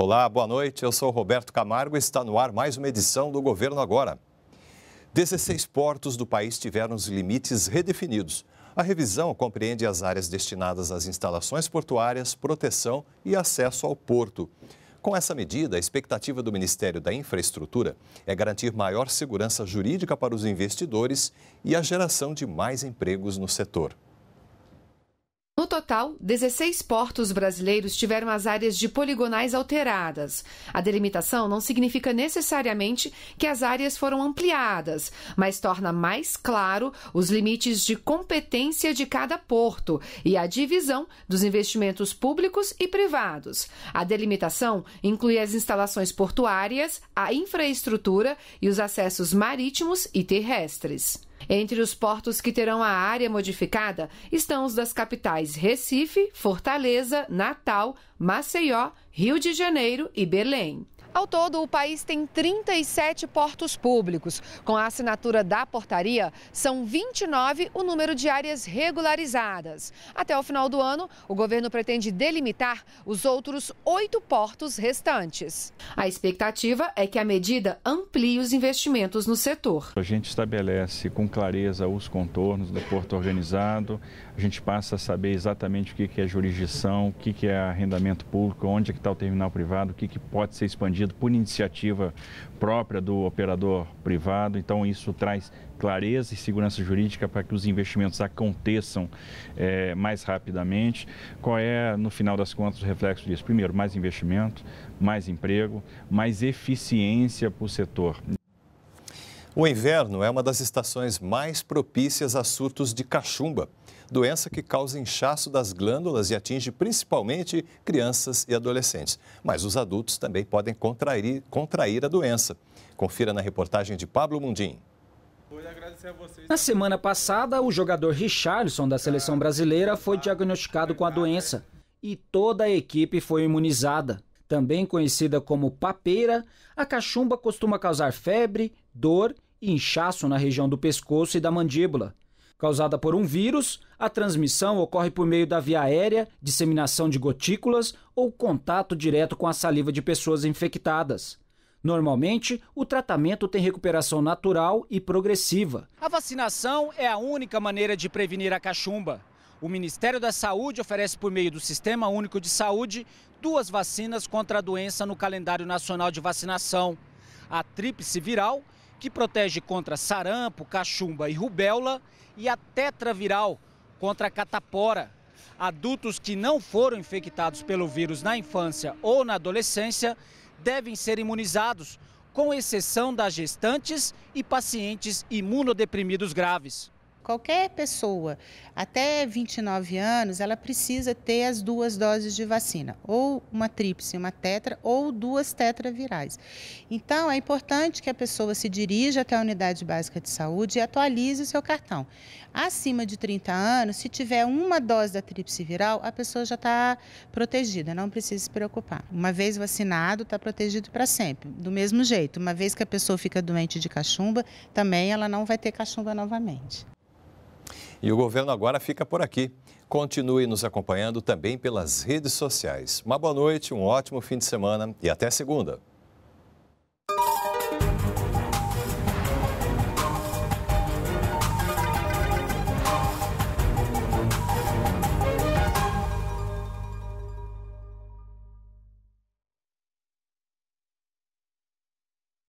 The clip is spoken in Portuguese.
Olá, boa noite. Eu sou Roberto Camargo e está no ar mais uma edição do Governo Agora. 16 portos do país tiveram os limites redefinidos. A revisão compreende as áreas destinadas às instalações portuárias, proteção e acesso ao porto. Com essa medida, a expectativa do Ministério da Infraestrutura é garantir maior segurança jurídica para os investidores e a geração de mais empregos no setor. No total, 16 portos brasileiros tiveram as áreas de poligonais alteradas. A delimitação não significa necessariamente que as áreas foram ampliadas, mas torna mais claro os limites de competência de cada porto e a divisão dos investimentos públicos e privados. A delimitação inclui as instalações portuárias, a infraestrutura e os acessos marítimos e terrestres. Entre os portos que terão a área modificada estão os das capitais Recife, Fortaleza, Natal, Maceió, Rio de Janeiro e Belém. Ao todo, o país tem 37 portos públicos. Com a assinatura da portaria, são 29 o número de áreas regularizadas. Até o final do ano, o governo pretende delimitar os outros oito portos restantes. A expectativa é que a medida amplie os investimentos no setor. A gente estabelece com clareza os contornos do porto organizado, a gente passa a saber exatamente o que é jurisdição, o que é arrendamento público, onde é que está o terminal privado, o que pode ser expandido por iniciativa própria do operador privado. Então, isso traz clareza e segurança jurídica para que os investimentos aconteçam é, mais rapidamente. Qual é, no final das contas, o reflexo disso? Primeiro, mais investimento, mais emprego, mais eficiência para o setor. O inverno é uma das estações mais propícias a surtos de cachumba, doença que causa inchaço das glândulas e atinge principalmente crianças e adolescentes. Mas os adultos também podem contrair, contrair a doença. Confira na reportagem de Pablo Mundim. Na semana passada, o jogador Richarlison da seleção brasileira foi diagnosticado com a doença e toda a equipe foi imunizada. Também conhecida como papeira, a cachumba costuma causar febre, dor e inchaço na região do pescoço e da mandíbula. Causada por um vírus, a transmissão ocorre por meio da via aérea, disseminação de gotículas ou contato direto com a saliva de pessoas infectadas. Normalmente, o tratamento tem recuperação natural e progressiva. A vacinação é a única maneira de prevenir a cachumba. O Ministério da Saúde oferece, por meio do Sistema Único de Saúde, duas vacinas contra a doença no calendário nacional de vacinação: a tríplice viral que protege contra sarampo, cachumba e rubéola, e a tetraviral contra a catapora. Adultos que não foram infectados pelo vírus na infância ou na adolescência devem ser imunizados, com exceção das gestantes e pacientes imunodeprimidos graves qualquer pessoa até 29 anos, ela precisa ter as duas doses de vacina, ou uma tríplice, uma tetra, ou duas tetravirais. Então, é importante que a pessoa se dirija até a unidade básica de saúde e atualize o seu cartão. Acima de 30 anos, se tiver uma dose da tríplice viral, a pessoa já está protegida, não precisa se preocupar. Uma vez vacinado, está protegido para sempre. Do mesmo jeito, uma vez que a pessoa fica doente de cachumba, também ela não vai ter cachumba novamente. E o governo agora fica por aqui. Continue nos acompanhando também pelas redes sociais. Uma boa noite, um ótimo fim de semana e até segunda.